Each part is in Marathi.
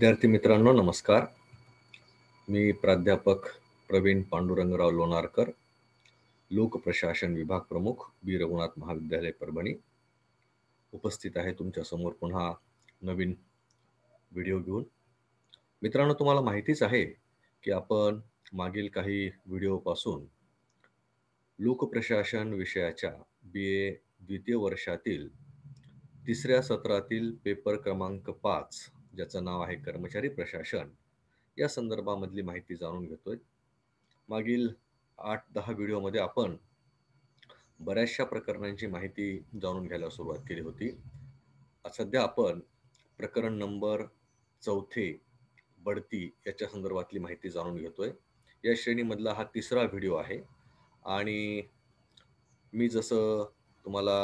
विद्यार्थी मित्रांनो नमस्कार मी प्राध्यापक प्रवीण पांडुरंगराव लोणारकर लोकप्रशासन विभाग प्रमुख बी रघुनाथ महाविद्यालय परभणी उपस्थित आहे तुमच्यासमोर पुन्हा नवीन व्हिडिओ घेऊन मित्रांनो तुम्हाला माहितीच आहे की आपण मागील काही व्हिडिओपासून लोकप्रशासन विषयाच्या बी ए द्वितीय वर्षातील तिसऱ्या सत्रातील पेपर क्रमांक पाच ज्याचं नाव आहे कर्मचारी प्रशासन या संदर्भामधली माहिती जाणून घेतोय मागील आठ दहा व्हिडिओमध्ये आपण बऱ्याचशा प्रकरणांची माहिती जाणून घ्यायला सुरुवात केली होती सध्या आपण प्रकरण नंबर चौथे बढती याच्या संदर्भातली माहिती जाणून घेतोय या श्रेणीमधला हा तिसरा व्हिडिओ आहे आणि मी जसं तुम्हाला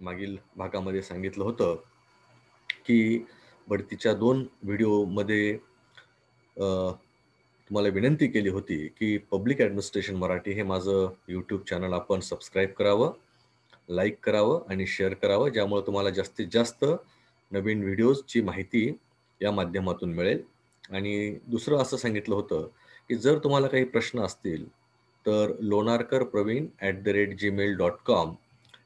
मागील भागामध्ये सांगितलं होतं की बढतीच्या दोन व्हिडिओमध्ये तुम्हाला विनंती केली होती की पब्लिक ॲडमिनिस्ट्रेशन मराठी हे माझं यूट्यूब चॅनल आपण सबस्क्राईब करावं लाईक करावं आणि शेअर करावं ज्यामुळे तुम्हाला जास्तीत जास्त नवीन व्हिडिओजची माहिती या माध्यमातून मिळेल आणि दुसरं असं सांगितलं होतं की जर तुम्हाला काही प्रश्न असतील तर Lonarkar Praveen at the rate Gmail dot com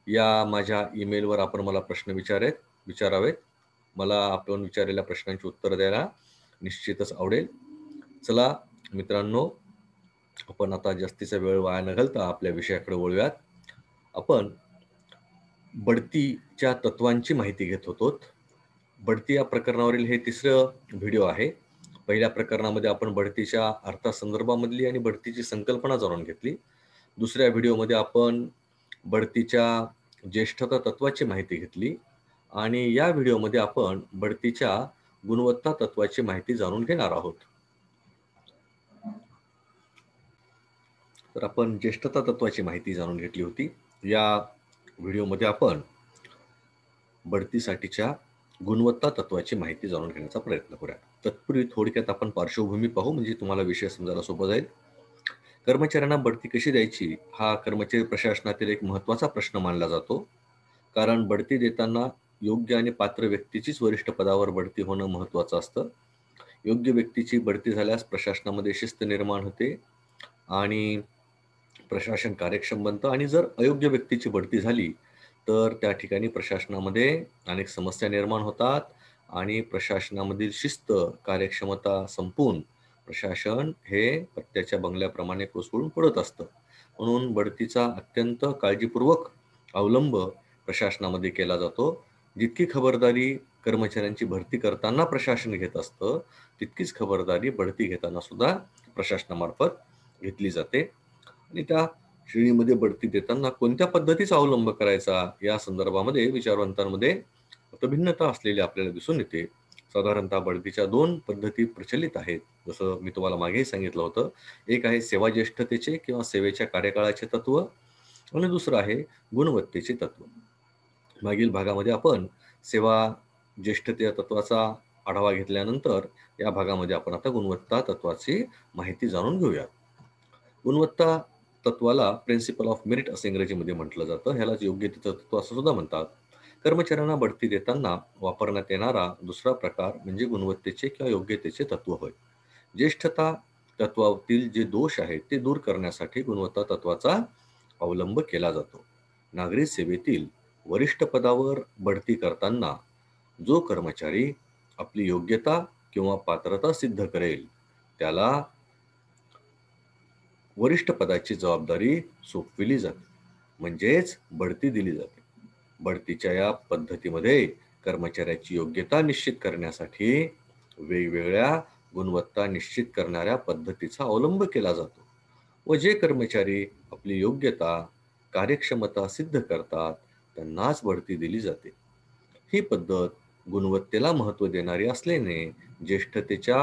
या माझ्या ईमेलवर आपण मला प्रश्न विचारेत विचारावेत मला आपण विचारलेल्या प्रश्नांची उत्तर द्यायला निश्चितच आवडेल चला मित्रांनो आपण आता जास्तीचा वेळ वाया न घालता आपल्या विषयाकडे वळूयात आपण बढतीच्या तत्वांची माहिती घेत होतो बढती या प्रकरणावरील हे तिसरं व्हिडिओ आहे पहिल्या प्रकरणामध्ये आपण बढतीच्या अर्थासंदर्भामधली आणि बढतीची संकल्पना जाणून घेतली दुसऱ्या व्हिडिओमध्ये आपण बढतीच्या ज्येष्ठता तत्वाची माहिती घेतली आणि या व्हिडिओमध्ये आपण बढतीच्या गुणवत्ता तत्वाची माहिती जाणून घेणार आहोत तर आपण ज्येष्ठता तत्वाची माहिती जाणून घेतली होती या व्हिडिओमध्ये आपण बढतीसाठीच्या गुणवत्ता तत्वाची माहिती जाणून घेण्याचा प्रयत्न करूया तत्पूर्वी थोडक्यात आपण पार्श्वभूमी पाहू म्हणजे तुम्हाला विषय समजायला सोपं जाईल कर्मचाऱ्यांना बढती कशी द्यायची हा कर्मचारी प्रशासनातील एक महत्त्वाचा प्रश्न मानला जातो कारण बढती देताना योग्य आणि पात्र व्यक्तीचीच वरिष्ठ पदावर बढती होणं महत्त्वाचं असतं योग्य व्यक्तीची बढती झाल्यास प्रशासनामध्ये शिस्त निर्माण होते आणि प्रशासन कार्यक्षम बनतं आणि जर अयोग्य व्यक्तीची बढती झाली तर त्या ठिकाणी प्रशासनामध्ये अनेक समस्या निर्माण होतात आणि प्रशासनामधील शिस्त कार्यक्षमता संपून प्रशासन हे पत्त्याच्या बंगल्याप्रमाणे कोसळून पडत असतं म्हणून बढतीचा अत्यंत काळजीपूर्वक अवलंब प्रशासनामध्ये केला जातो जितकी खबरदारी कर्मचाऱ्यांची भरती करताना प्रशासन घेत असतं तितकीच खबरदारी बढती घेताना सुद्धा प्रशासनामार्फत घेतली जाते आणि त्या श्रेणीमध्ये बढती देताना कोणत्या पद्धतीचा अवलंब करायचा या संदर्भामध्ये विचारवंतांमध्ये मतभिन्नता असलेली आपल्याला दिसून येते साधारणतः बढतीच्या दोन पद्धती प्रचलित आहेत जसं मी तुम्हाला मागेही सांगितलं होतं एक आहे सेवा ज्येष्ठतेचे किंवा सेवेच्या कार्यकाळाचे तत्व आणि दुसरं आहे गुणवत्तेचे तत्व मागील भागामध्ये आपण सेवा ज्येष्ठते तत्वाचा आढावा घेतल्यानंतर या भागामध्ये आपण आता गुणवत्ता तत्वाची माहिती जाणून घेऊया गुणवत्ता तत्वाला प्रिन्सिपल ऑफ मेरिट असं इंग्रजीमध्ये म्हटलं जातं ह्यालाच योग्यतेचं तत्व असं सुद्धा म्हणतात कर्मचाऱ्यांना बढती देताना वापरण्यात येणारा दुसरा प्रकार म्हणजे गुणवत्तेचे किंवा योग्यतेचे तत्व होय ज्येष्ठता तत्वातील जे दोष आहेत ते दूर करण्यासाठी गुणवत्ता तत्वाचा अवलंब केला जातो नागरी सेवेतील वरिष्ठ पदावर बढती करताना जो कर्मचारी आपली योग्यता किंवा पात्रता सिद्ध करेल त्याला वरिष्ठ पदाची जबाबदारी सोपविली जाते म्हणजेच बढती दिली जाते बढतीच्या या पद्धतीमध्ये कर्मचाऱ्याची योग्यता निश्चित करण्यासाठी वेगवेगळ्या गुणवत्ता निश्चित करणाऱ्या पद्धतीचा अवलंब केला जातो व जे कर्मचारी आपली योग्यता कार्यक्षमता सिद्ध करतात त्यांनाच बढती दिली जाते ही पद्धत गुणवत्तेला महत्त्व देणारी असल्याने ज्येष्ठतेच्या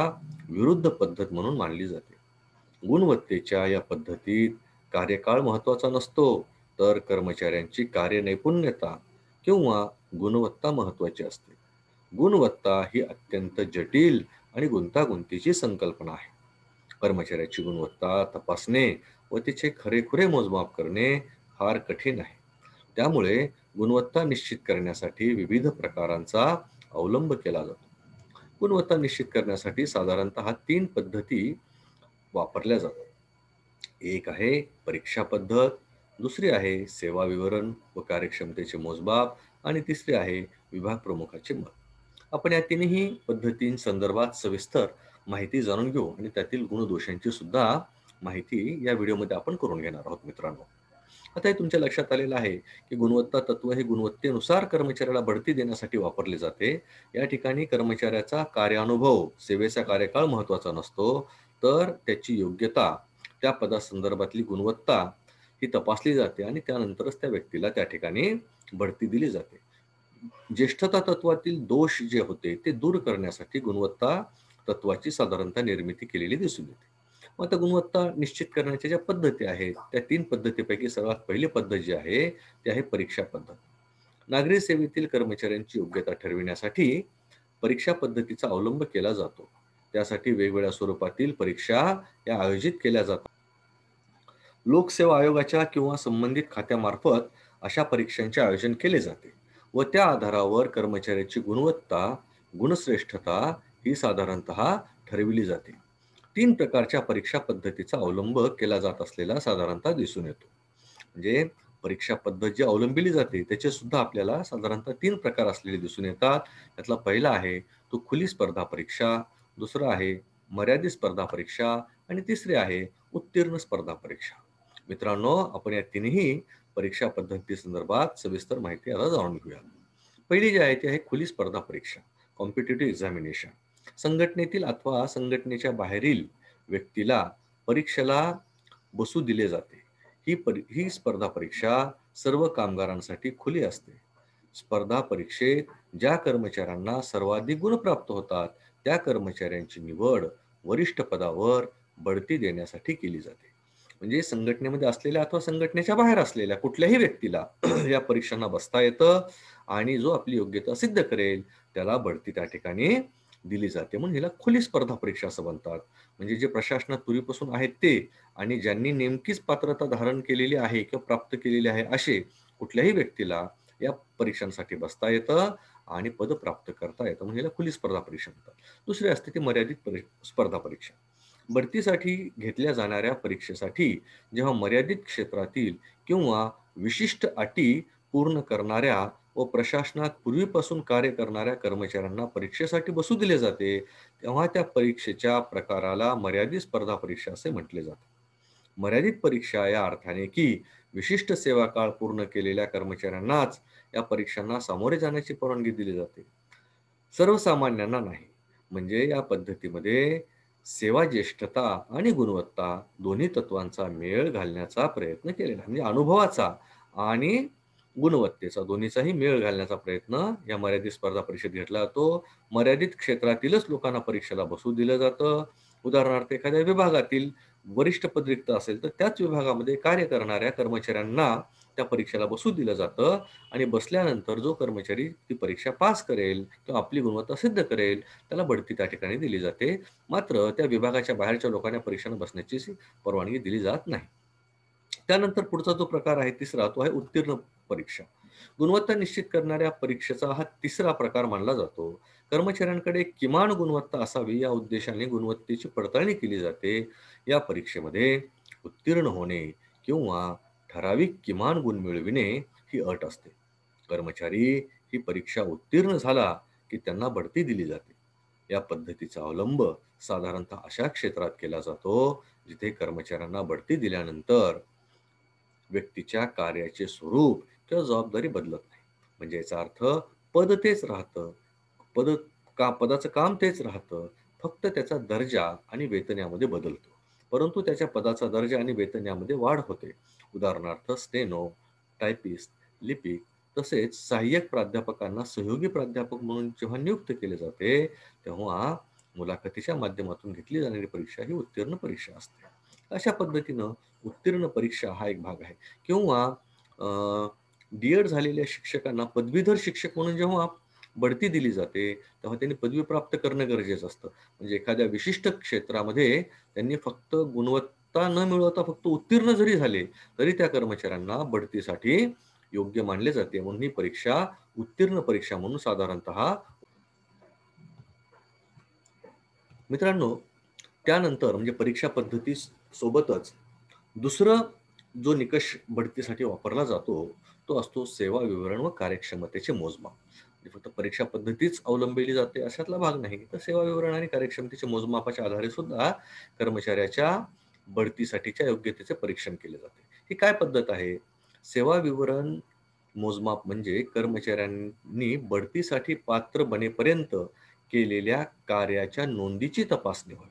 विरुद्ध पद्धत म्हणून मानली जाते गुणवत्तेच्या या पद्धतीत कार्यकाळ महत्त्वाचा नसतो तर कर्मचाऱ्यांची कार्यनैपुण्यता किंवा गुणवत्ता महत्त्वाची असते गुणवत्ता ही अत्यंत जटिल आणि गुंतागुंतीची संकल्पना आहे कर्मचाऱ्याची गुणवत्ता तपासणे व तिचे खरेखुरे मोजमाप करणे फार कठीण आहे त्यामुळे गुणवत्ता निश्चित करण्यासाठी विविध प्रकारांचा अवलंब केला जातो गुणवत्ता निश्चित करण्यासाठी साधारणतः तीन पद्धती वापरल्या जातात एक आहे परीक्षा पद्धत दुसरी आहे सेवा विवरण व कार्यक्षमतेचे मोजबाब आणि तिसरी आहे विभाग प्रमुखाचे मत आपण या तिन्ही पद्धतींसंदर्भात सविस्तर माहिती जाणून घेऊ आणि त्यातील गुणदोषांची सुद्धा माहिती या व्हिडिओमध्ये आपण करून घेणार आहोत मित्रांनो आता हे तुमच्या लक्षात आलेलं आहे की गुणवत्ता तत्व हे गुणवत्तेनुसार कर्मचाऱ्याला बढती देण्यासाठी वापरले जाते या ठिकाणी कर्मचाऱ्याचा कार्यानुभव सेवेचा कार्यकाळ महत्वाचा नसतो तर त्याची योग्यता त्या पदासंदर्भातली गुणवत्ता ही तपासली जाते आणि त्यानंतरच त्या व्यक्तीला त्या ठिकाणी बढती दिली जाते ज्येष्ठता तत्वातील दोष जे होते ते दूर करण्यासाठी गुणवत्ता तत्वाची साधारणतः निर्मिती केलेली दिसून येते मग आता गुणवत्ता निश्चित करण्याच्या ज्या पद्धती आहेत त्या तीन पद्धतीपैकी सर्वात पहिली पद्धत जी आहे ती आहे परीक्षा पद्धत नागरी सेवेतील कर्मचाऱ्यांची योग्यता ठरविण्यासाठी परीक्षा पद्धतीचा अवलंब केला जातो त्यासाठी वेगवेगळ्या स्वरूपातील परीक्षा या आयोजित केल्या जातात लोकसेवा आयोगाच्या किंवा संबंधित खात्यामार्फत अशा परीक्षांचे आयोजन केले जाते व त्या आधारावर कर्मचाऱ्याची गुणवत्ता गुणश्रेष्ठता ही साधारणत ठरविली जाते तीन प्रकारच्या परीक्षा पद्धतीचा अवलंब केला जात असलेला साधारणतः दिसून येतो म्हणजे परीक्षा पद्धत जी अवलंबिली जाते त्याचे सुद्धा आपल्याला साधारणतः तीन प्रकार असलेले दिसून येतात त्यातला पहिला आहे तो खुली स्पर्धा परीक्षा दुसरा आहे मर्यादित स्पर्धा परीक्षा आणि तिसरी आहे उत्तीर्ण स्पर्धा परीक्षा मित्रांनो आपण या तिन्ही परीक्षा पद्धती संदर्भात सविस्तर माहिती आता जाणून घेऊया पहिली जी आहे ती आहे खुली स्पर्धा परीक्षा कॉम्पिटेटिव्ह एक्झामिनेशन संघटनेतील अथवा संघटनेच्या बाहेरील व्यक्तीला परीक्षेला बसू दिले जाते ही ही स्पर्धा परीक्षा सर्व कामगारांसाठी खुली असते स्पर्धा परीक्षेत ज्या कर्मचाऱ्यांना सर्वाधिक गुण प्राप्त होतात त्या कर्मचाऱ्यांची निवड वरिष्ठ पदावर बढती देण्यासाठी केली जाते म्हणजे संघटनेमध्ये असलेल्या अथवा संघटनेच्या बाहेर असलेल्या कुठल्याही व्यक्तीला या परीक्षांना बसता येतं आणि जो आपली योग्यता सिद्ध करेल त्याला बढती त्या ठिकाणी दिली जाते म्हणून हिला खुली स्पर्धा परीक्षा असं म्हणतात म्हणजे जे प्रशासनात पूर्वीपासून आहेत ते आणि ज्यांनी नेमकीच पात्रता धारण केलेली आहे किंवा प्राप्त केलेली आहे असे कुठल्याही व्यक्तीला या परीक्षांसाठी बसता येतं आणि पद प्राप्त करता येतं म्हणजे खुली स्पर्धा परीक्षा म्हणतात दुसरी असते ती मर्यादित स्पर्धा परीक्षा भरतीसाठी घेतल्या जाणाऱ्या परीक्षेसाठी जेव्हा मर्यादित क्षेत्रातील किंवा विशिष्ट अटी पूर्ण करणाऱ्या व प्रशासनात पूर्वीपासून कार्य करणाऱ्या कर्मचाऱ्यांना परीक्षेसाठी बसू दिले जाते तेव्हा त्या परीक्षेच्या प्रकाराला मर्यादित स्पर्धा परीक्षा असे म्हटले जाते मर्यादित परीक्षा या अर्थाने की विशिष्ट सेवा काळ पूर्ण केलेल्या कर्मचाऱ्यांनाच या परीक्षांना सामोरे जाण्याची परवानगी दिली जाते सर्वसामान्यांना नाही म्हणजे या पद्धतीमध्ये सेवा ज्येष्ठता आणि गुणवत्ता दोन्ही तत्वांचा मेळ घालण्याचा प्रयत्न केलेला म्हणजे अनुभवाचा आणि गुणवत्तेचा दोन्हीचाही मेळ घालण्याचा प्रयत्न या मर्यादित स्पर्धा परिषद घेतला जातो मर्यादित क्षेत्रातीलच लोकांना परीक्षेला बसू दिलं जातं उदाहरणार्थ एखाद्या विभागातील वरिष्ठ पदरिक्त असेल तर त्याच विभागामध्ये कार्य करणाऱ्या कर्मचाऱ्यांना त्या परीक्षेला बसू दिलं जातं आणि बसल्यानंतर जो कर्मचारी ती परीक्षा पास करेल किंवा आपली गुणवत्ता सिद्ध करेल त्याला बढती त्या ठिकाणी दिली जाते मात्र त्या विभागाच्या बाहेरच्या लोकांना परीक्षांना बसण्याची परवानगी दिली जात नाही त्यानंतर पुढचा जो प्रकार आहे तिसरा तो आहे उत्तीर्ण परीक्षा गुणवत्ता निश्चित करणाऱ्या परीक्षेचा हा तिसरा प्रकार मानला जातो कर्मचाऱ्यांकडे किमान गुणवत्ता असावी या उद्देशाने गुणवत्तेची पडताळणी केली जाते या परीक्षेमध्ये उत्तीर्ण होणे किंवा ठराविक किमान गुण मिळविणे ही अट असते कर्मचारी ही परीक्षा उत्तीर्ण झाला की त्यांना बढती दिली जाते या पद्धतीचा अवलंब साधारणतः अशा क्षेत्रात केला जातो जिथे कर्मचाऱ्यांना बढती दिल्यानंतर व्यक्तीच्या कार्याचे स्वरूप किंवा जबाबदारी बदलत नाही म्हणजे याचा अर्थ पद तेच राहतं पद का पदाचं काम तेच राहतं फक्त त्याचा दर्जा आणि वेतन यामध्ये बदलतो परंतु त्याच्या पदाचा दर्जा आणि वेतन यामध्ये वाढ होते उदाहरणार्थ स्टेनो टायपिस्ट लिपिक तसेच सहाय्यक प्राध्यापकांना सहयोगी प्राध्यापक म्हणून जेव्हा नियुक्त केले जाते तेव्हा मुलाखतीच्या माध्यमातून घेतली जाणारी परीक्षा ही उत्तीर्ण परीक्षा असते अशा पद्धतीनं उत्तीर्ण परीक्षा हा एक भाग आहे किंवा डी एड झालेल्या शिक्षकांना पदवीधर शिक्षक म्हणून जेव्हा बढती दिली जाते तेव्हा त्यांनी पदवी प्राप्त करणं गरजेचं असतं म्हणजे एखाद्या विशिष्ट क्षेत्रामध्ये त्यांनी फक्त गुणवत्ता न मिळवता फक्त उत्तीर्ण जरी झाले तरी त्या कर्मचाऱ्यांना बढतीसाठी योग्य मानले जाते म्हणून ही परीक्षा उत्तीर्ण परीक्षा म्हणून साधारणत मित्रांनो त्यानंतर म्हणजे परीक्षा पद्धती सोबतच दुसरं जो निकष बढतीसाठी वापरला जातो तो असतो सेवा विवरण व कार्यक्षमतेचे मोजमाप म्हणजे फक्त परीक्षा पद्धतीच अवलंबिली जाते अशातला भाग नाही तर सेवा विवरण आणि कार्यक्षमतेच्या मोजमापाच्या आधारे सुद्धा कर्मचाऱ्याच्या बढतीसाठीच्या योग्यतेचे परीक्षण केले जाते ही काय पद्धत आहे सेवा विवरण मोजमाप म्हणजे कर्मचाऱ्यांनी बढतीसाठी पात्र बनेपर्यंत केलेल्या कार्याच्या नोंदीची तपासणी होय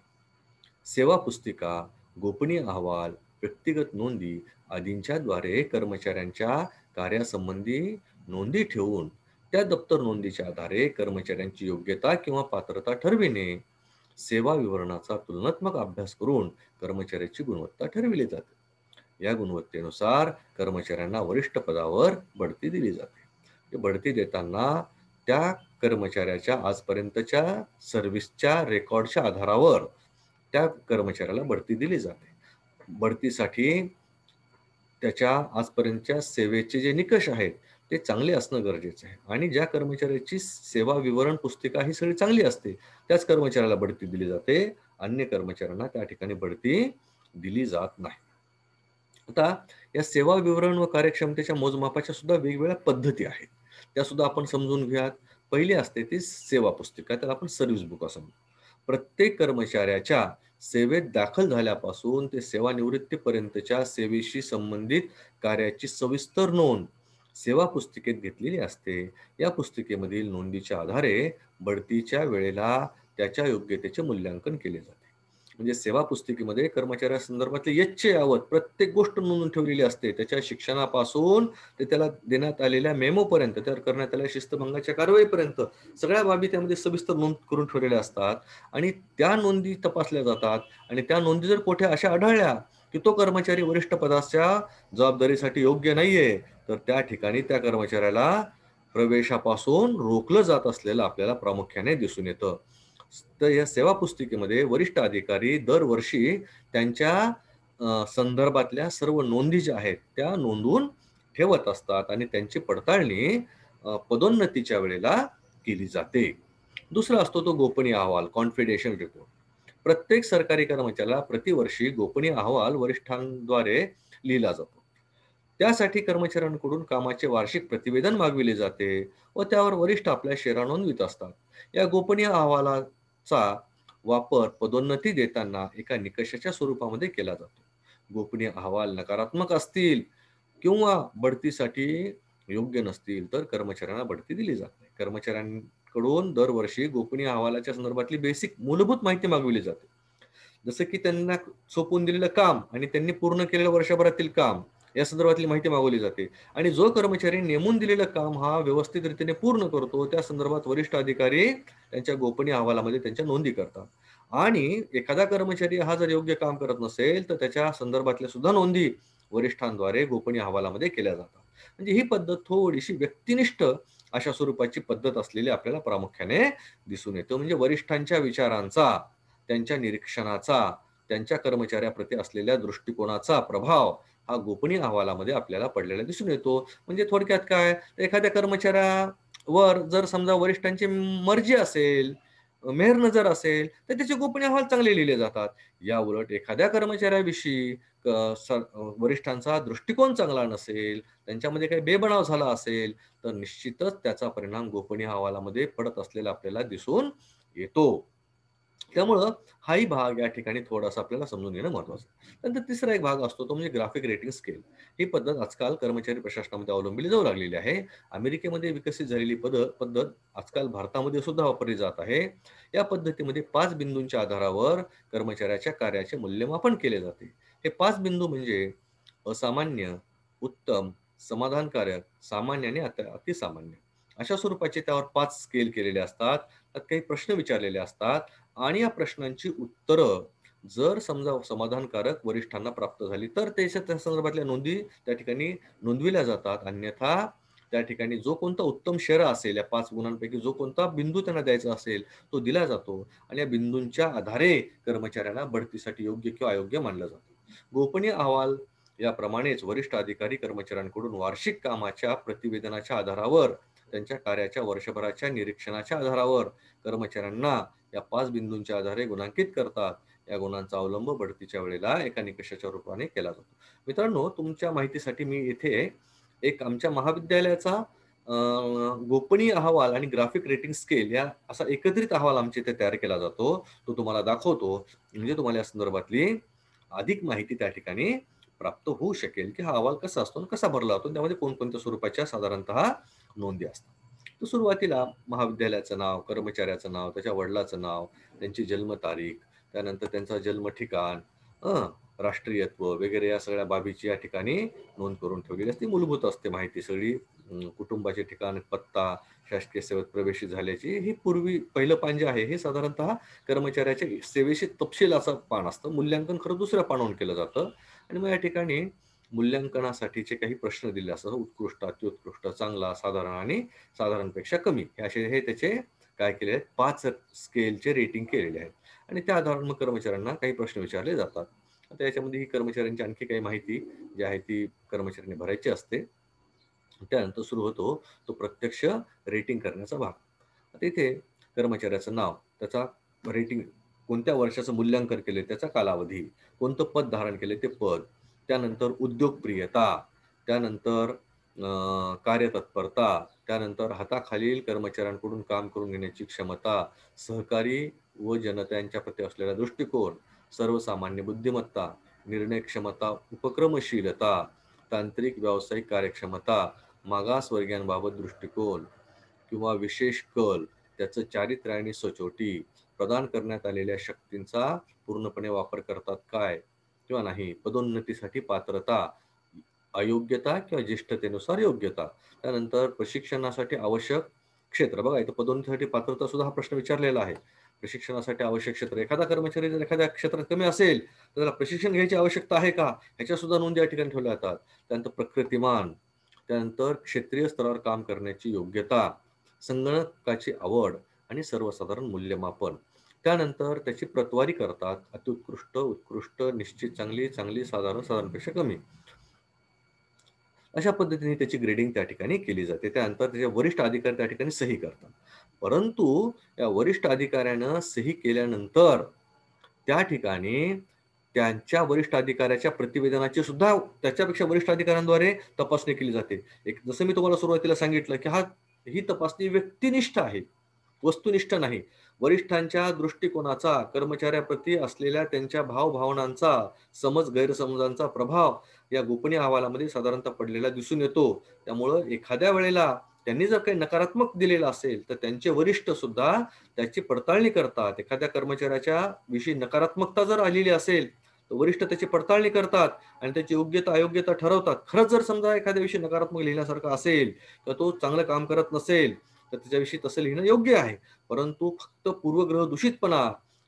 सेवा पुस्तिका गोपनीय अहवाल व्यक्तिगत नोंदी आदींच्याद्वारे कर्मचाऱ्यांच्या कार्यासंबंधी नोंदी ठेवून त्या दप्तर नोंदीच्या आधारे कर्मचाऱ्यांची योग्यता किंवा पात्रता ठरविणे सेवा विवरणाचा तुलनात्मक अभ्यास करून कर्मचाऱ्याची गुणवत्ता ठरविली जाते या गुणवत्तेनुसार कर्मचाऱ्यांना वरिष्ठ पदावर बढती दिली जाते बढती देताना त्या कर्मचाऱ्याच्या आजपर्यंतच्या सर्व्हिसच्या रेकॉर्डच्या आधारावर त्या कर्मचाऱ्याला बढती दिली जाते बढतीसाठी त्याच्या आजपर्यंतच्या सेवेचे जे निकष आहेत ते चांगले असणं गरजेचं आहे आणि ज्या कर्मचाऱ्याची सेवा विवरण पुस्तिका ही सगळी चांगली असते त्याच कर्मचाऱ्याला बढती दिली जाते अन्य कर्मचाऱ्यांना त्या ठिकाणी बढती दिली जात नाही आता या सेवा विवरण व कार्यक्षमतेच्या मोजमापाच्या सुद्धा वेगवेगळ्या पद्धती आहेत त्या सुद्धा आपण समजून घेऊयात पहिली असते ती सेवा पुस्तिका त्याला आपण सर्व्हिस बुक असं म्हणतो प्रत्येक कर्मचाऱ्याच्या सेवेत दाखल झाल्यापासून ते सेवानिवृत्तीपर्यंतच्या सेवेशी संबंधित कार्याची सविस्तर नोंद सेवा पुस्तिकेत घेतलेली असते या पुस्तिकेमधील नोंदीच्या आधारे बढतीच्या वेळेला त्याच्या योग्यतेचे मूल्यांकन केले जाते म्हणजे सेवा पुस्तिकेमध्ये संदर्भातले यच्छ यावत प्रत्येक गोष्ट नोंदून ठेवलेली असते त्याच्या शिक्षणापासून ते त्याला देण्यात आलेल्या मेमोपर्यंत त्यावर करण्यात आलेल्या शिस्तभंगाच्या कारवाईपर्यंत सगळ्या बाबी त्यामध्ये सविस्तर नोंद करून ठेवलेल्या असतात आणि त्या नोंदी तपासल्या जातात आणि त्या नोंदी जर कोठे अशा आढळल्या की तो कर्मचारी वरिष्ठ पदाच्या जबाबदारीसाठी योग्य नाहीये तर त्या ठिकाणी त्या कर्मचाऱ्याला प्रवेशापासून रोखलं जात असलेलं आपल्याला प्रामुख्याने दिसून येतं तर या सेवा पुस्तिकेमध्ये वरिष्ठ अधिकारी दरवर्षी त्यांच्या संदर्भातल्या सर्व नोंदी ज्या आहेत त्या नोंदवून ठेवत असतात आणि त्यांची पडताळणी पदोन्नतीच्या वेळेला केली जाते दुसरा असतो तो गोपनीय अहवाल कॉन्फिडेशन रिपोर्ट प्रत्येक सरकारी कर्मचाऱ्याला प्रतिवर्षी गोपनीय अहवाल वरिष्ठांद्वारे लिहिला जातो त्यासाठी कर्मचाऱ्यांकडून कामाचे वार्षिक प्रतिवेदन मागविले जाते व त्यावर वरिष्ठ आपल्या शेरा नोंदवित असतात या गोपनीय अहवाला चा वापर पदोन्नती देताना एका निकषाच्या स्वरूपामध्ये केला जातो गोपनीय अहवाल नकारात्मक असतील किंवा बढतीसाठी योग्य नसतील तर कर्मचाऱ्यांना बढती दिली जात नाही कर्मचाऱ्यांकडून दरवर्षी गोपनीय अहवालाच्या संदर्भातली बेसिक मूलभूत माहिती मागविली जाते जसं की त्यांना सोपून दिलेलं काम आणि त्यांनी पूर्ण केलेलं वर्षभरातील काम या संदर्भातली माहिती मागवली जाते आणि जो कर्मचारी नेमून दिलेलं काम हा व्यवस्थित रीतीने पूर्ण करतो त्या संदर्भात वरिष्ठ अधिकारी त्यांच्या गोपनीय अहवालामध्ये त्यांच्या नोंदी करतात आणि एखादा कर्मचारी हा जर योग्य काम करत नसेल तर त्याच्या संदर्भातल्या सुद्धा नोंदी वरिष्ठांद्वारे गोपनीय अहवालामध्ये केल्या जातात म्हणजे ही पद्धत थोडीशी व्यक्तिनिष्ठ अशा स्वरूपाची पद्धत असलेली आपल्याला प्रामुख्याने दिसून येतो म्हणजे वरिष्ठांच्या विचारांचा त्यांच्या निरीक्षणाचा त्यांच्या कर्मचाऱ्याप्रती असलेल्या दृष्टिकोनाचा प्रभाव हा गोपनीय अहवालामध्ये आपल्याला पडलेला दिसून येतो म्हणजे थोडक्यात काय एखाद्या कर्मचाऱ्यावर जर समजा वरिष्ठांची मर्जी असेल मेहर नजर असेल तर त्याचे गोपनीय अहवाल चांगले लिहिले जातात या उलट एखाद्या कर्मचाऱ्याविषयी वरिष्ठांचा दृष्टिकोन चांगला नसेल त्यांच्यामध्ये काही बेबनाव झाला असेल तर निश्चितच त्याचा परिणाम गोपनीय अहवालामध्ये पडत असलेला आपल्याला दिसून येतो त्यामुळं हाही भाग या ठिकाणी थोडासा आपल्याला समजून घेणं महत्वाचं नंतर तिसरा एक भाग असतो तो म्हणजे ग्राफिक रेटिंग स्केल ही पद्धत आजकाल कर्मचारी प्रशासनामध्ये अवलंबली जाऊ लागलेली आहे अमेरिकेमध्ये विकसित झालेली पद पद्धत आजकाल भारतामध्ये सुद्धा वापरली जात आहे या पद्धतीमध्ये पाच बिंदूंच्या आधारावर कर्मचाऱ्याच्या कार्याचे मूल्यमापन केले जाते हे पाच बिंदू म्हणजे असामान्य उत्तम समाधानकारक सामान्य आणि अतिसामान्य अशा स्वरूपाचे त्यावर पाच स्केल केलेले असतात त्यात काही प्रश्न विचारलेले असतात आणि या प्रश्नांची उत्तरं जर समजा समाधानकारक वरिष्ठांना प्राप्त झाली तर त्या संदर्भातल्या नोंदी त्या ठिकाणी नोंदविल्या जातात अन्यथा त्या ठिकाणी जो कोणता उत्तम शेर असेल या पाच गुणांपैकी जो कोणता बिंदू त्यांना द्यायचा असेल तो दिला जातो आणि या बिंदूंच्या आधारे कर्मचाऱ्यांना बढतीसाठी योग्य किंवा अयोग्य मानला जातो गोपनीय अहवाल याप्रमाणेच वरिष्ठ अधिकारी कर्मचाऱ्यांकडून वार्षिक कामाच्या प्रतिवेदनाच्या आधारावर त्यांच्या कार्याच्या वर्षभराच्या निरीक्षणाच्या आधारावर कर्मचाऱ्यांना या पाच बिंदूंच्या आधारे गुणांकित करतात या गुणांचा अवलंब बढतीच्या वेळेला एका निकषाच्या रूपाने केला जातो मित्रांनो तुमच्या माहितीसाठी मी इथे एक आमच्या महाविद्यालयाचा गोपनीय अहवाल आणि ग्राफिक रेटिंग स्केल या असा एकत्रित अहवाल आमच्या इथे तयार केला जातो तो तुम्हाला दाखवतो म्हणजे तुम्हाला या संदर्भातली अधिक माहिती त्या ठिकाणी प्राप्त होऊ शकेल की हा अहवाल कसा असतो कसा भरला जातो त्यामध्ये कोणकोणत्या स्वरूपाच्या साधारणतः नोंदी असतात तर सुरुवातीला महाविद्यालयाचं नाव कर्मचाऱ्याचं नाव त्याच्या वडिलाचं नाव त्यांची जन्मतारीख त्यानंतर त्यांचा जन्म ठिकाण राष्ट्रीयत्व वगैरे या सगळ्या बाबीची या ठिकाणी नोंद करून ठेवलेली असते मूलभूत असते माहिती सगळी कुटुंबाचे ठिकाण पत्ता शासकीय सेवेत प्रवेशित झाल्याची ही पूर्वी पहिलं पान जे आहे हे साधारणतः कर्मचाऱ्याच्या सेवेशी तपशील असं पान असतं मूल्यांकन खरं दुसऱ्या पानावरून केलं जातं आणि मग या ठिकाणी मूल्यांकनासाठीचे काही प्रश्न दिले असतात उत्कृष्ट अत्युत्कृष्ट चांगला साधारण आणि साधारणपेक्षा कमी हे असे हे त्याचे काय केले आहेत पाच स्केलचे रेटिंग केलेले आहेत आणि त्या आधारावर मग कर्मचाऱ्यांना काही प्रश्न विचारले जातात आता याच्यामध्ये ही कर्मचाऱ्यांची आणखी काही माहिती जी आहे ती कर्मचाऱ्यांनी भरायची असते त्यानंतर सुरू होतो तो प्रत्यक्ष रेटिंग करण्याचा भाग आता इथे कर्मचाऱ्याचं नाव त्याचा रेटिंग कोणत्या वर्षाचं मूल्यांकन केले त्याचा कालावधी कोणतं पद धारण केले ते पद त्यानंतर उद्योगप्रियता त्यानंतर कार्यतत्परता त्यानंतर हाताखालील कर्मचाऱ्यांकडून काम करून घेण्याची क्षमता सहकारी व जनतांच्या प्रति असलेला दृष्टिकोन सर्वसामान्य बुद्धिमत्ता निर्णय क्षमता उपक्रमशीलता तांत्रिक व्यावसायिक कार्यक्षमता मागासवर्गीयांबाबत दृष्टिकोन किंवा विशेष कल त्याचं चारित्र्य आणि सचोटी प्रदान करण्यात आलेल्या शक्तींचा पूर्णपणे वापर करतात काय किंवा नाही पदोन्नतीसाठी पात्रता अयोग्यता किंवा ज्येष्ठतेनुसार योग्यता त्यानंतर प्रशिक्षणासाठी आवश्यक क्षेत्र बघा इथं पदोन्नतीसाठी पात्रता सुद्धा हा प्रश्न विचारलेला आहे प्रशिक्षणासाठी आवश्यक क्षेत्र एखादा कर्मचारी जर एखाद्या क्षेत्रात कमी असेल तर त्याला प्रशिक्षण घ्यायची आवश्यकता आहे का ह्याच्या सुद्धा नोंदी या ठिकाणी ठेवल्या जातात त्यानंतर प्रकृतिमान त्यानंतर क्षेत्रीय स्तरावर काम करण्याची योग्यता संगणकाची आवड आणि सर्वसाधारण मूल्यमापन त्यानंतर त्याची प्रतवारी करतात अतिउत्कृष्ट उत्कृष्ट निश्चित चांगली चांगली साधारण साधारणपेक्षा कमी अशा पद्धतीने त्याची ग्रेडिंग त्या ठिकाणी केली जाते त्यानंतर त्याचे वरिष्ठ अधिकारी त्या ठिकाणी सही करतात परंतु या वरिष्ठ अधिकाऱ्यानं सही केल्यानंतर त्या ठिकाणी त्यांच्या वरिष्ठ अधिकाऱ्याच्या प्रतिवेदनाची सुद्धा त्याच्यापेक्षा वरिष्ठ अधिकाऱ्यांद्वारे तपासणी केली जाते एक जसं मी तुम्हाला सुरुवातीला सांगितलं की हा ही तपासणी व्यक्तिनिष्ठ आहे वस्तुनिष्ठ नाही वरिष्ठांच्या दृष्टिकोनाचा कर्मचाऱ्याप्रती असलेल्या त्यांच्या भावभावनांचा समज गैरसमजांचा प्रभाव या गोपनीय अहवालामध्ये साधारणतः पडलेला दिसून येतो त्यामुळं एखाद्या वेळेला त्यांनी जर काही नकारात्मक दिलेलं असेल तर त्यांचे वरिष्ठ सुद्धा त्याची पडताळणी करतात एखाद्या कर्मचाऱ्याच्या विषयी नकारात्मकता जर आलेली असेल तर वरिष्ठ त्याची पडताळणी करतात आणि त्याची योग्यता अयोग्यता ठरवतात खरंच जर समजा एखाद्या विषयी नकारात्मक लिहिल्यासारखा असेल तर तो चांगलं काम करत नसेल तर त्याच्याविषयी तसं लिहिणं योग्य आहे परंतु फक्त पूर्वग्रह दूषितपणा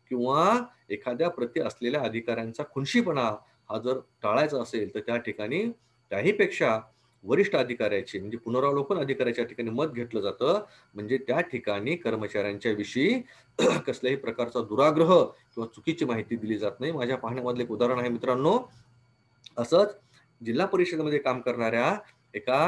किंवा एखाद्या प्रति असलेल्या अधिकाऱ्यांचा खुनशीपणा हा जर टाळायचा असेल तर त्या ठिकाणी त्याहीपेक्षा वरिष्ठ अधिकाऱ्याचे म्हणजे पुनरावलोकन अधिकाऱ्याच्या ठिकाणी मत घेतलं जातं म्हणजे त्या ठिकाणी कर्मचाऱ्यांच्या विषयी कसल्याही प्रकारचा दुराग्रह किंवा चुकीची माहिती दिली जात नाही माझ्या पाहण्यामधलं एक उदाहरण आहे मित्रांनो असंच जिल्हा परिषदेमध्ये काम करणाऱ्या एका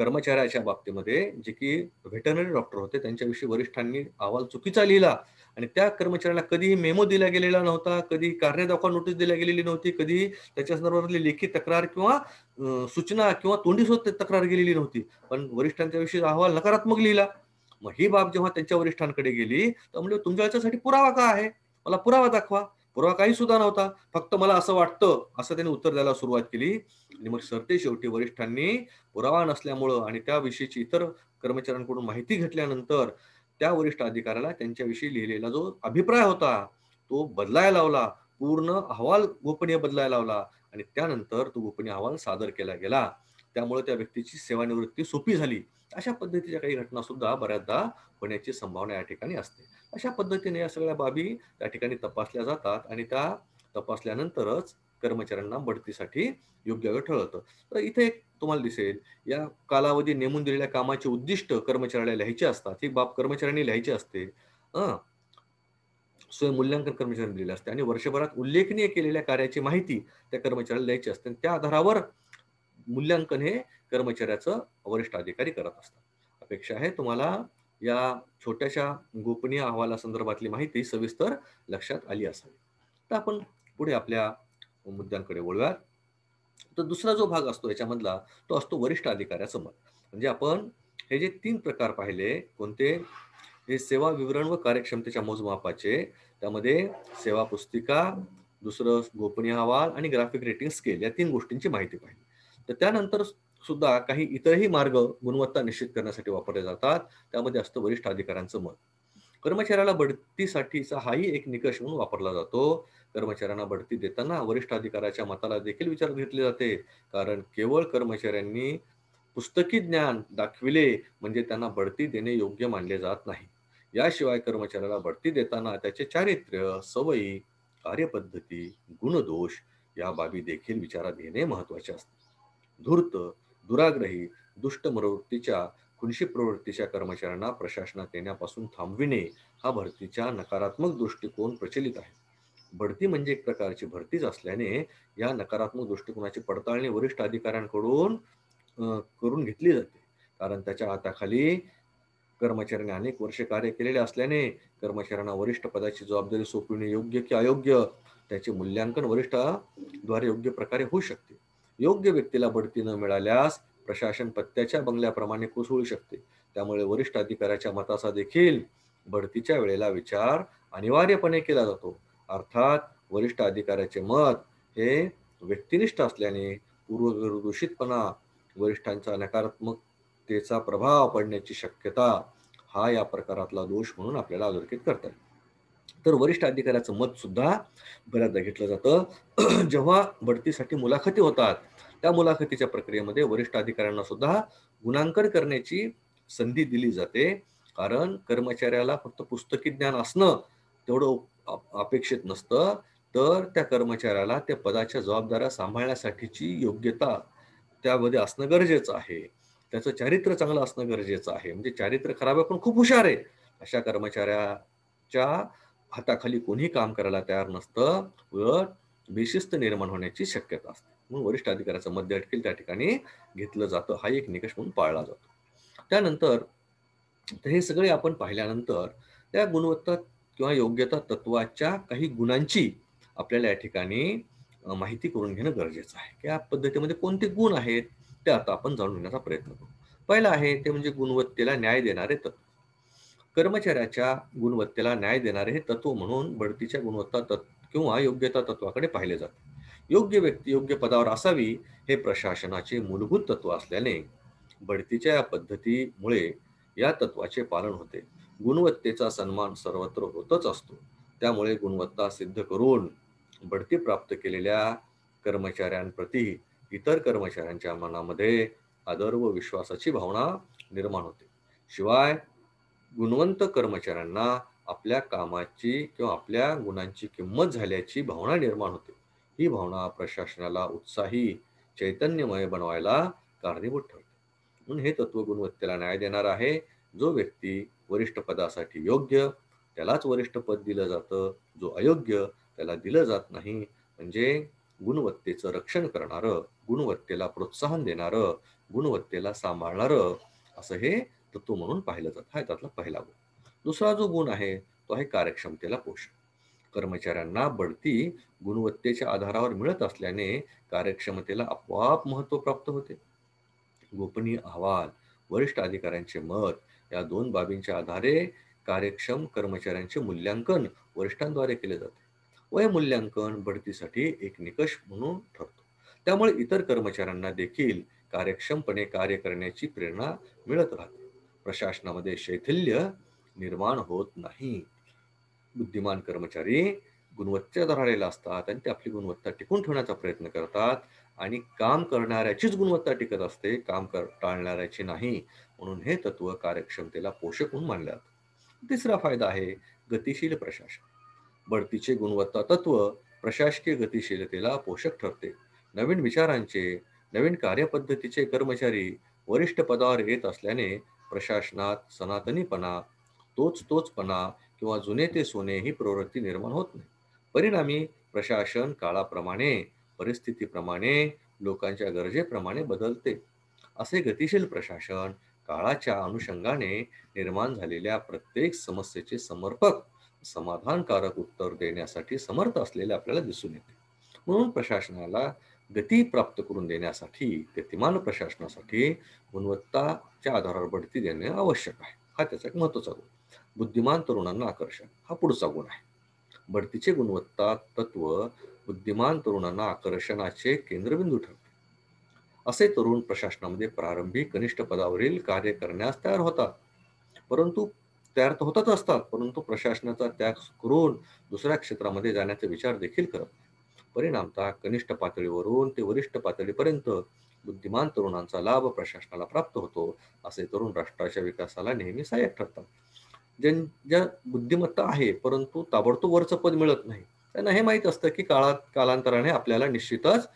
कर्मचाऱ्याच्या बाबतीमध्ये जे की व्हेटरनरी डॉक्टर होते त्यांच्याविषयी वरिष्ठांनी अहवाल चुकीचा लिहिला आणि त्या कर्मचाऱ्याला कधी मेमो दिला गेलेला नव्हता कधी कार्य दाखवा नोटीस दिल्या गेलेली नव्हती कधी त्याच्या संदर्भातली लेखी तक्रार किंवा सूचना किंवा तोंडी तक्रार गेलेली नव्हती पण वरिष्ठांच्या विषयी अहवाल नकारात्मक लिहिला मग ही बाब जेव्हा त्यांच्या वरिष्ठांकडे गेली तर म्हणजे तुमच्या याच्यासाठी पुरावा का आहे मला पुरावा दाखवा पुरावा काही सुद्धा नव्हता फक्त मला असं वाटतं असं त्यांनी उत्तर द्यायला सुरुवात केली आणि मग सरते शेवटी वरिष्ठांनी पुरावा नसल्यामुळं आणि त्याविषयीची इतर कर्मचाऱ्यांकडून माहिती घेतल्यानंतर त्या वरिष्ठ अधिकाऱ्याला त्यांच्याविषयी लिहिलेला जो अभिप्राय होता तो बदलायला लावला पूर्ण अहवाल गोपनीय बदलायला लावला आणि त्यानंतर तो गोपनीय अहवाल सादर केला गेला त्यामुळे त्या व्यक्तीची सेवानिवृत्ती सोपी झाली अशा पद्धतीच्या काही घटना सुद्धा बऱ्याचदा होण्याची संभावना या ठिकाणी असते अशा पद्धतीने या सगळ्या बाबी त्या ठिकाणी तपासल्या जातात आणि त्या तपासल्यानंतरच कर्मचाऱ्यांना बढतीसाठी योग्य वेळ ठरवतं तर इथे एक तुम्हाला दिसेल या कालावधी नेमून दिलेल्या कामाचे उद्दिष्ट कर्मचाऱ्याला लिहायचे असतात ही बाब कर्मचाऱ्यांनी लिहायची असते स्वयंमूल्यांकन कर्मचाऱ्यांनी लिहिले असते आणि वर्षभरात उल्लेखनीय केलेल्या कार्याची माहिती त्या कर्मचाऱ्याला लिहायची असते त्या आधारावर मूल्यांकन हे कर्मचाऱ्याचं वरिष्ठ अधिकारी करत असतात अपेक्षा आहे तुम्हाला या छोट्याशा गोपनीय अहवालासंदर्भातली माहिती सविस्तर लक्षात आली असावी तर आपण पुढे आपल्या मुद्द्यांकडे वळूयात तर दुसरा जो भाग असतो याच्यामधला तो असतो वरिष्ठ अधिकाऱ्याचं मत म्हणजे आपण हे जे तीन प्रकार पाहिले कोणते हे सेवा विवरण व कार्यक्षमतेच्या मोजमापाचे त्यामध्ये सेवा पुस्तिका दुसरं गोपनीय अहवाल आणि ग्राफिक रेटिंग स्केल या तीन गोष्टींची माहिती पाहिली तर त्यानंतर सुद्धा काही इतरही मार्ग गुणवत्ता निश्चित करण्यासाठी वापरले जातात त्यामध्ये असतं वरिष्ठ अधिकाऱ्यांचं मत कर्मचाऱ्याला बढतीसाठीचा हाही एक निकष म्हणून वापरला जातो कर्मचाऱ्यांना बढती देताना वरिष्ठ अधिकाऱ्याच्या मताला देखील विचारात घेतले जाते कारण केवळ कर्मचाऱ्यांनी पुस्तकी ज्ञान दाखविले म्हणजे त्यांना बढती देणे योग्य मानले जात नाही याशिवाय कर्मचाऱ्याला बढती देताना त्याचे चारित्र्य सवयी कार्यपद्धती गुणदोष या बाबी देखील विचारात घेणे महत्वाचे असते धूर्त दुराग्रही दुष्ट मनोवृत्तीच्या कुणशी प्रवृत्तीच्या कर्मचाऱ्यांना प्रशासनात येण्यापासून थांबविणे हा भरतीचा नकारात्मक दृष्टिकोन प्रचलित आहे बढती म्हणजे एक प्रकारची भरतीच असल्याने या नकारात्मक दृष्टिकोनाची पडताळणी वरिष्ठ अधिकाऱ्यांकडून करून घेतली जाते कारण त्याच्या हाताखाली कर्मचाऱ्यांनी अनेक वर्षे कार्य केलेले असल्याने कर्मचाऱ्यांना वरिष्ठ पदाची जबाबदारी सोपविणे योग्य की अयोग्य त्याचे मूल्यांकन वरिष्ठ द्वारे योग्य प्रकारे होऊ शकते योग्य व्यक्तीला बढती न मिळाल्यास प्रशासन पत्त्याच्या बंगल्याप्रमाणे कोसळू शकते त्यामुळे वरिष्ठ अधिकाऱ्याच्या मताचा देखील बढतीच्या वेळेला विचार अनिवार्यपणे केला जातो अर्थात वरिष्ठ अधिकाऱ्याचे मत हे व्यक्तिनिष्ठ असल्याने पूर्वदूषितपणा वरिष्ठांचा नकारात्मकतेचा प्रभाव पडण्याची शक्यता हा या प्रकारातला दोष म्हणून आपल्याला अधोरेखित करतात तर वरिष्ठ अधिकाऱ्याचं मत सुद्धा बऱ्याचदा घेतलं जातं जेव्हा बढतीसाठी मुलाखती होतात त्या मुलाखतीच्या प्रक्रियेमध्ये वरिष्ठ अधिकाऱ्यांना सुद्धा गुणांकन करण्याची संधी दिली जाते कारण कर्मचाऱ्याला फक्त पुस्तकी ज्ञान असणं तेवढं अपेक्षित नसतं तर त्या कर्मचाऱ्याला त्या पदाच्या जबाबदाऱ्या सांभाळण्यासाठीची योग्यता त्यामध्ये असणं गरजेचं आहे त्याचं चारित्र चांगलं असणं गरजेचं आहे म्हणजे चारित्र्य खराब आहे पण खूप हुशार आहे अशा कर्मचाऱ्याच्या हाताखाली कोणी काम करायला तयार नसतं व बेशिस्त निर्माण होण्याची शक्यता असते म्हणून वरिष्ठ अधिकाऱ्याचं मध्य अटकेल त्या ठिकाणी घेतलं जातं हा एक निकष म्हणून पाळला जातो त्यानंतर हे सगळे आपण पाहिल्यानंतर त्या गुणवत्ता किंवा योग्यता तत्वाच्या काही गुणांची आपल्याला या ठिकाणी माहिती करून घेणं गरजेचं आहे की या पद्धतीमध्ये कोणते गुण आहेत ते आता आपण जाणून घेण्याचा प्रयत्न करू पहिला आहे ते म्हणजे गुणवत्तेला न्याय देणारे तत्व कर्मचाऱ्याच्या गुणवत्तेला न्याय देणारे हे तत्व म्हणून बढतीच्या गुणवत्ता तत्व किंवा योग्यता तत्वाकडे पाहिले जाते योग्य व्यक्ती योग्य पदावर असावी हे प्रशासनाचे मूलभूत तत्व असल्याने बढतीच्या या पद्धतीमुळे या तत्वाचे पालन होते गुणवत्तेचा सन्मान सर्वत्र होतच असतो त्यामुळे गुणवत्ता सिद्ध करून बढती प्राप्त केलेल्या कर्मचाऱ्यांप्रती इतर कर्मचाऱ्यांच्या मनामध्ये आदर व विश्वासाची भावना निर्माण होते शिवाय गुणवंत कर्मचाऱ्यांना आपल्या कामाची किंवा आपल्या गुणांची किंमत झाल्याची भावना निर्माण होते ही भावना प्रशासनाला उत्साही चैतन्यमय बनवायला कारणीभूत ठरते म्हणून हे तत्व गुणवत्तेला न्याय देणार आहे जो व्यक्ती वरिष्ठ पदासाठी योग्य त्यालाच वरिष्ठ पद दिलं जातं जो अयोग्य त्याला दिलं जात नाही म्हणजे गुणवत्तेचं रक्षण करणारं गुणवत्तेला प्रोत्साहन देणारं गुणवत्तेला सांभाळणारं असं हे तत्व म्हणून पाहिलं जातं हा त्यातला पहिला गुण दुसरा जो गुण आहे तो आहे कार्यक्षमतेला पोषण कर्मचाऱ्यांना बढती गुणवत्तेच्या आधारावर मिळत असल्याने कार्यक्षमतेला आपोआप महत्त्व प्राप्त होते गोपनीय अहवाल वरिष्ठ अधिकाऱ्यांचे मत या दोन बाबींच्या आधारे कार्यक्षम कर्मचाऱ्यांचे मूल्यांकन वरिष्ठांद्वारे केले जाते व हे मूल्यांकन बढतीसाठी एक निकष म्हणून ठरतो त्यामुळे इतर कर्मचाऱ्यांना देखील कार्यक्षमपणे कार्य करण्याची प्रेरणा मिळत राहते प्रशासनामध्ये शैथिल्य निर्माण होत नाही बुद्धिमान कर्मचारी गुणवत्ता धरलेला असतात आणि ते आपली गुणवत्ता टिकून ठेवण्याचा प्रयत्न करतात आणि काम करणाऱ्याचीच गुणवत्ता टिकत असते काम कर टाळणाऱ्याची नाही म्हणून हे तत्व कार्यक्षमतेला पोषक म्हणून मानल्यात तिसरा फायदा आहे गतिशील प्रशासन बढतीचे गुणवत्ता तत्व प्रशासकीय गतिशीलतेला पोषक ठरते नवीन विचारांचे नवीन कार्यपद्धतीचे कर्मचारी वरिष्ठ पदावर येत असल्याने प्रशासनात सनातनीपणा तोच तोचपणा किंवा जुने ते सोने ही प्रवृत्ती निर्माण होत नाही परिणामी प्रशासन काळाप्रमाणे परिस्थितीप्रमाणे लोकांच्या गरजेप्रमाणे बदलते असे गतिशील प्रशासन काळाच्या अनुषंगाने निर्माण झालेल्या प्रत्येक समस्येचे समर्पक समाधानकारक उत्तर देण्यासाठी समर्थ असलेले आपल्याला दिसून येते म्हणून प्रशासनाला गती प्राप्त करून देण्यासाठी गतिमान प्रशासनासाठी गुणवत्ताच्या आधारावर बढती देणे आवश्यक आहे हा त्याचा एक महत्वाचा गुण बुद्धिमान तरुणांना आकर्षण हा पुढचा गुण आहे बढतीचे गुणवत्ता तत्व बुद्धिमान तरुणांना आकर्षणाचे केंद्रबिंदू ठरते असे तरुण प्रशासनामध्ये प्रारंभी कनिष्ठ पदावरील कार्य करण्यास तयार होतात परंतु तयार तर होतच असतात परंतु प्रशासनाचा त्याग करून दुसऱ्या क्षेत्रामध्ये जाण्याचा विचार देखील करत परिणामतः कनिष्ठ पातळीवरून ते वरिष्ठ पातळीपर्यंत बुद्धिमान तरुणांचा लाभ प्रशासनाला प्राप्त होतो असे तरुण राष्ट्राच्या विकासाला नेहमी सहाय्यक ठरतात ज्यांच्या बुद्धिमत्ता आहे परंतु ताबडतोब वरचं पद मिळत नाही त्यांना हे माहीत असतं की काळात कालांतराने आपल्याला निश्चितच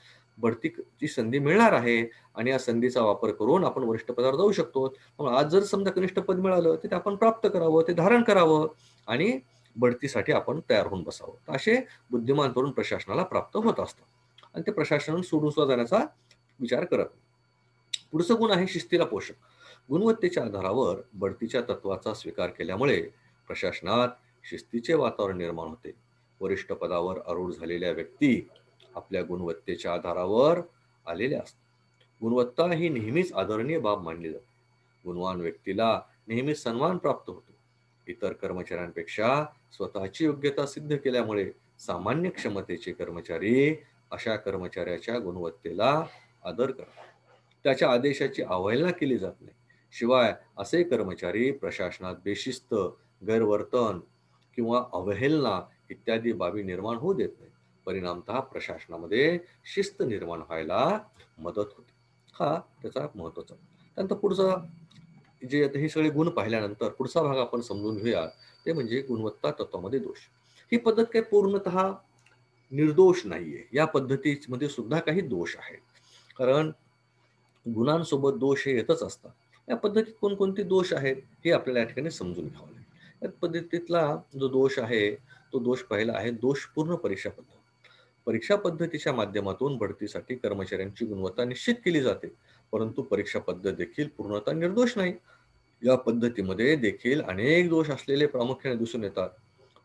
बढतीची संधी मिळणार आहे आणि या संधीचा वापर करून आपण वरिष्ठ पदावर जाऊ शकतो आज जर समजा कनिष्ठ पद मिळालं तर ते आपण प्राप्त करावं ते धारण करावं आणि बढतीसाठी आपण तयार होऊन बसावं तर असे बुद्धिमान तरुण प्रशासनाला प्राप्त होत असतं आणि ते प्रशासन सोडून सुद्धा जाण्याचा विचार करत पुढचं गुण आहे शिस्तीला पोषक गुणवत्तेच्या आधारावर बढतीच्या तत्वाचा स्वीकार केल्यामुळे प्रशासनात शिस्तीचे वातावरण निर्माण होते वरिष्ठ पदावर आरूढ झालेल्या व्यक्ती आपल्या गुणवत्तेच्या आधारावर आलेल्या असतात गुणवत्ता ही नेहमीच आदरणीय बाब मानली जाते गुणवान व्यक्तीला नेहमीच सन्मान प्राप्त होतो इतर कर्मचाऱ्यांपेक्षा स्वतःची योग्यता सिद्ध केल्यामुळे सामान्य क्षमतेचे कर्मचारी अशा कर्मचाऱ्याच्या गुणवत्तेला आदर करतात त्याच्या आदेशाची अवहेलना केली जात नाही शिवाय असे कर्मचारी प्रशासनात बेशिस्त गैरवर्तन किंवा अवहेलना इत्यादी बाबी निर्माण होऊ देत नाही परिणामतः प्रशासनामध्ये शिस्त निर्माण व्हायला मदत होते हा त्याचा महत्वाचा त्यानंतर पुढचा जे आता हे सगळे गुण पाहिल्यानंतर पुढचा भाग आपण समजून घेऊया ते म्हणजे गुणवत्ता तत्वामध्ये दोष ही पद्धत काही पूर्णतः निर्दोष नाहीये या पद्धतीमध्ये सुद्धा काही दोष आहेत कारण गुणांसोबत दोष हे येतच असतात या पद्धतीत कोणकोणते दोष आहेत हे आपल्याला या ठिकाणी समजून घ्यावं लागेल या पद्धतीतला जो दोष आहे तो दोष पाहिला आहे दोषपूर्ण परीक्षा पद्धत परीक्षा पद्धतीच्या माध्यमातून भरतीसाठी कर्मचाऱ्यांची गुणवत्ता निश्चित केली जाते परंतु परीक्षा पद्धत देखील पूर्णतः निर्दोष नाही या पद्धतीमध्ये देखील अनेक दोष असलेले प्रामुख्याने दिसून येतात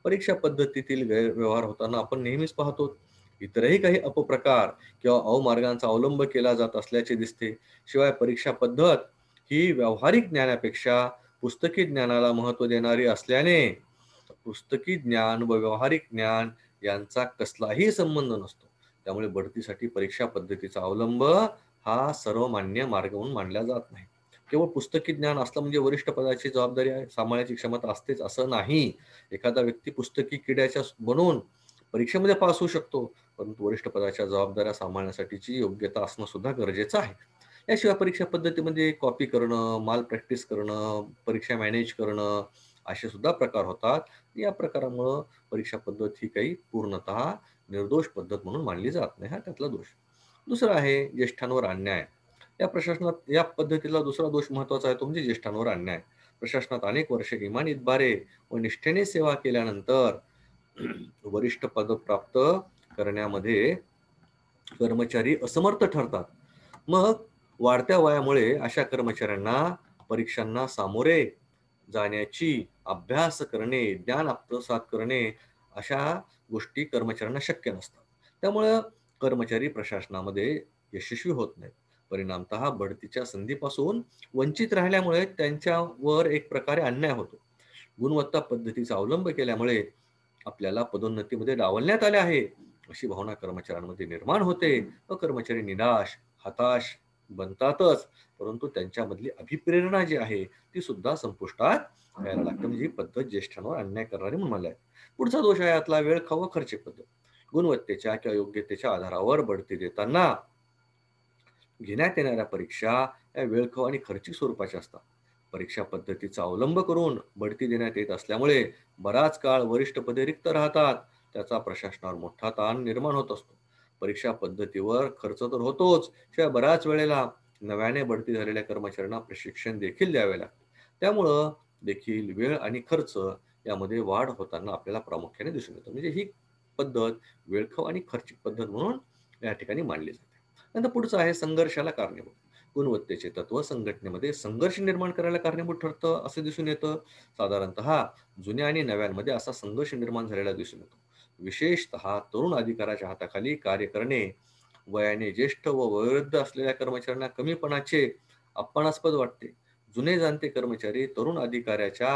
परीक्षा पद्धतीतील गैरव्यवहार होताना आपण नेहमीच पाहतो इतरही काही अपप्रकार किंवा अवमार्गांचा अवलंब केला जात असल्याचे दिसते शिवाय परीक्षा पद्धत ही व्यावहारिक ज्ञानापेक्षा पुस्तकी ज्ञानाला महत्त्व देणारी असल्याने पुस्तकी ज्ञान व व्यावहारिक ज्ञान यांचा कसलाही संबंध नसतो त्यामुळे बढतीसाठी परीक्षा पद्धतीचा अवलंब हा सर्वमान्य मार्ग म्हणून मानला जात नाही केवळ पुस्तकी ज्ञान असलं म्हणजे वरिष्ठ पदाची जबाबदारी सांभाळण्याची क्षमता असतेच असं नाही एखादा व्यक्ती पुस्तकी किड्याच्या बनवून परीक्षेमध्ये पास होऊ शकतो परंतु वरिष्ठ पदाच्या जबाबदाऱ्या सांभाळण्यासाठीची योग्यता असणं सुद्धा गरजेचं आहे याशिवाय परीक्षा पद्धतीमध्ये म्हणजे कॉपी करणं माल प्रॅक्टिस करणं परीक्षा मॅनेज करणं असे सुद्धा प्रकार होतात या प्रकारामुळं परीक्षा पद्धत ही काही पूर्णत निर्दोष पद्धत म्हणून मानली जात नाही हा त्यातला दोष दुसरा आहे ज्येष्ठांवर अन्याय या प्रशासनात या पद्धतीला दुसरा दोष महत्वाचा आहे तो म्हणजे ज्येष्ठांवर अन्याय प्रशासनात अनेक वर्षे इमानित बारे व निष्ठेने सेवा केल्यानंतर वरिष्ठ पद प्राप्त करण्यामध्ये कर्मचारी असमर्थ ठरतात मग वाढत्या वयामुळे अशा कर्मचाऱ्यांना परीक्षांना सामोरे जाण्याची अभ्यास करणे ज्ञान आत्मसात करणे अशा गोष्टी कर्मचाऱ्यांना शक्य नसतात त्यामुळं कर्मचारी प्रशासनामध्ये यशस्वी होत नाहीत परिणामत बढतीच्या संधीपासून वंचित राहिल्यामुळे त्यांच्यावर एक प्रकारे अन्याय होतो गुणवत्ता पद्धतीचा अवलंब केल्यामुळे आपल्याला पदोन्नतीमध्ये डावलण्यात आले आहे अशी भावना कर्मचाऱ्यांमध्ये निर्माण होते व कर्मचारी निराश हताश बनतातच परंतु त्यांच्यामधली अभिप्रेरणा जी आहे ती सुद्धा संपुष्टात यायला लागते म्हणजे ही पद्धत ज्येष्ठांवर अन्याय करणारी म्हणून आहे पुढचा दोष आहे यातला वेळ खव खर्ची पद्धत गुणवत्तेच्या किंवा योग्यतेच्या आधारावर बढती देताना घेण्यात येणाऱ्या परीक्षा या वेळखव आणि खर्चिक स्वरूपाच्या असतात परीक्षा पद्धतीचा अवलंब करून बढती देण्यात येत असल्यामुळे बराच काळ वरिष्ठ पदे रिक्त राहतात त्याचा प्रशासनावर मोठा ताण निर्माण होत असतो परीक्षा पद्धतीवर खर्च तर होतोच शिवाय बऱ्याच वेळेला नव्याने बढती झालेल्या कर्मचाऱ्यांना प्रशिक्षण देखील द्यावे लागते त्यामुळं देखील वेळ आणि खर्च यामध्ये वाढ होताना आपल्याला प्रामुख्याने दिसून येतो म्हणजे ही पद्धत वेळखव आणि खर्चिक पद्धत म्हणून या ठिकाणी मांडली जाते नंतर पुढचं आहे संघर्षाला कारणीभूत गुणवत्तेचे तत्व संघटनेमध्ये संघर्ष निर्माण करायला कारणीभूत ठरतं असं दिसून येतं साधारणतः जुन्या आणि नव्यांमध्ये असा संघर्ष निर्माण झालेला दिसून येतो विशेषत तरुण अधिकाराच्या हाताखाली कार्य करणे वयाने ज्येष्ठ व वयोवृद्ध असलेल्या कर्मचाऱ्यांना कमीपणाचे अपमानास्पद वाटते जुने जाणते कर्मचारी तरुण अधिकाऱ्याच्या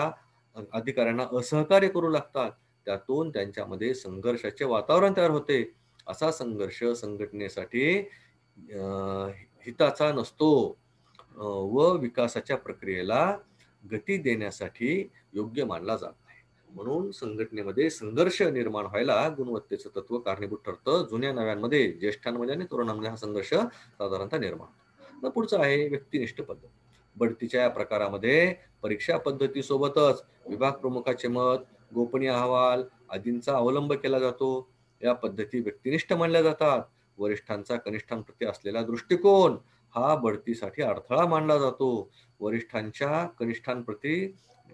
अधिकाऱ्यांना असहकार्य करू लागतात त्यातून त्यांच्यामध्ये संघर्षाचे वातावरण तयार होते असा संघर्ष संघटनेसाठी हिताचा नसतो व विकासाच्या प्रक्रियेला गती देण्यासाठी योग्य मानला जातो म्हणून संघटनेमध्ये संघर्ष निर्माण व्हायला गुणवत्तेचं तत्व कारणीभूत ठरतं जुन्या नव्यांमध्ये ज्येष्ठांमध्ये आणि तरुणांमध्ये हा संघर्ष साधारणतः निर्माण होतो पुढचं आहे व्यक्तिनिष्ठ पद्धत बढतीच्या या प्रकारामध्ये परीक्षा पद्धतीसोबतच विभाग प्रमुखाचे मत गोपनीय अहवाल आदींचा अवलंब केला जातो या पद्धती व्यक्तिनिष्ठ मानल्या जातात वरिष्ठांचा कनिष्ठांप्रती असलेला दृष्टिकोन हा बढतीसाठी अडथळा मानला जातो वरिष्ठांच्या कनिष्ठांप्रती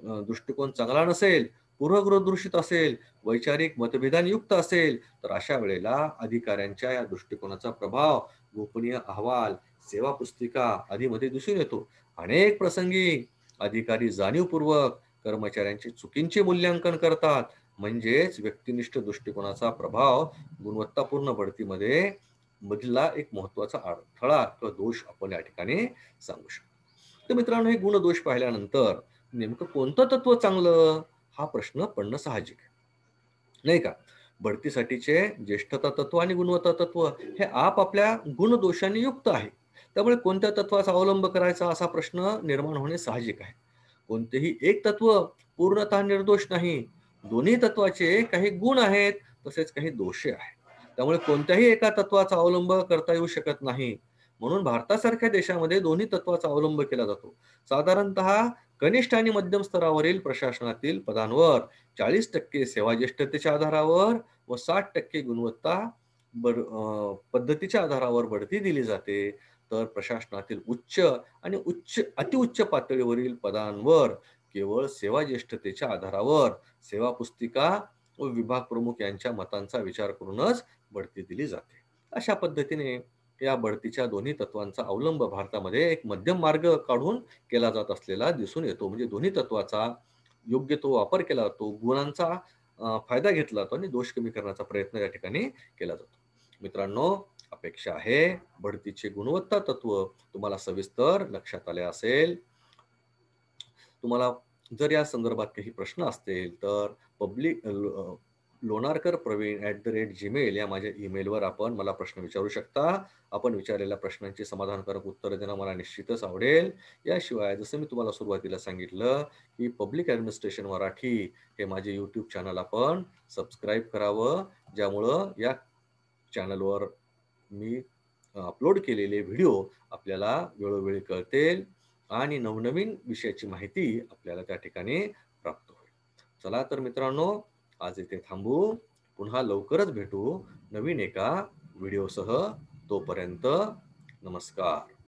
दृष्टिकोन चांगला नसेल दूषित असेल वैचारिक मतभेदान युक्त असेल तर अशा वेळेला अधिकाऱ्यांच्या या दृष्टिकोनाचा प्रभाव गोपनीय अहवाल सेवा पुस्तिका आदीमध्ये दिसून येतो अनेक प्रसंगी अधिकारी जाणीवपूर्वक कर्मचाऱ्यांचे चुकींचे मूल्यांकन करतात म्हणजेच व्यक्तिनिष्ठ दृष्टिकोनाचा प्रभाव गुणवत्तापूर्ण बढतीमध्ये मधला एक महत्वाचा अडथळा किंवा दोष आपण या ठिकाणी सांगू शकतो तर मित्रांनो हे गुणदोष पाहिल्यानंतर नेमकं कोणतं तत्व चांगलं हा प्रश्न पडणं साहजिक आहे नाही का बढतीसाठीचे ज्येष्ठता तत्व आणि गुणवत्ता तत्व हे आपापल्या दोषांनी युक्त आहे त्यामुळे कोणत्या तत्वाचा अवलंब करायचा असा प्रश्न निर्माण होणे साहजिक आहे कोणतेही एक तत्व पूर्णतः निर्दोष नाही दोन्ही तत्वाचे काही गुण आहेत तसेच काही दोषे आहेत त्यामुळे कोणत्याही एका तत्वाचा अवलंब करता येऊ शकत नाही म्हणून भारतासारख्या देशामध्ये दोन्ही तत्वाचा अवलंब केला जातो साधारणत कनिष्ठ आणि मध्यम स्तरावरील प्रशासनातील पदांवर चाळीस टक्के ज्येष्ठतेच्या आधारावर व साठ टक्के गुणवत्ता पद्धतीच्या आधारावर बढती दिली जाते तर प्रशासनातील उच्च आणि उच्च अतिउच्च पातळीवरील पदांवर केवळ सेवा ज्येष्ठतेच्या आधारावर सेवा पुस्तिका व विभाग प्रमुख यांच्या मतांचा विचार करूनच बढती दिली जाते अशा पद्धतीने या बढतीच्या दोन्ही तत्वांचा अवलंब भारतामध्ये एक मध्यम मार्ग काढून केला जात असलेला दिसून येतो म्हणजे दोन्ही तत्वाचा योग्य तो वापर केला जातो गुणांचा फायदा घेतला जातो आणि दोष कमी करण्याचा प्रयत्न या ठिकाणी केला जातो मित्रांनो अपेक्षा आहे बढतीचे गुणवत्ता तत्व तुम्हाला सविस्तर लक्षात आले असेल तुम्हाला जर या संदर्भात काही प्रश्न असतील तर public Lonarkar Praveen at the rate Gmail या माझ्या ईमेलवर आपण मला प्रश्न विचारू शकता आपण विचारलेल्या प्रश्नांची समाधानकारक उत्तरं देणं मला निश्चितच आवडेल याशिवाय जसं मी तुम्हाला सुरुवातीला सांगितलं की पब्लिक ॲडमिनिस्ट्रेशन मराठी हे माझे यूट्यूब चॅनल आपण सबस्क्राईब करावं ज्यामुळं या चॅनलवर मी अपलोड केलेले व्हिडिओ आपल्याला वेळोवेळी कळतील आणि नवनवीन विषयाची माहिती आपल्याला त्या ठिकाणी प्राप्त होईल चला तर मित्रांनो आज इथे थांबू पुन्हा लवकरच भेटू नवीन एका व्हिडिओसह तोपर्यंत नमस्कार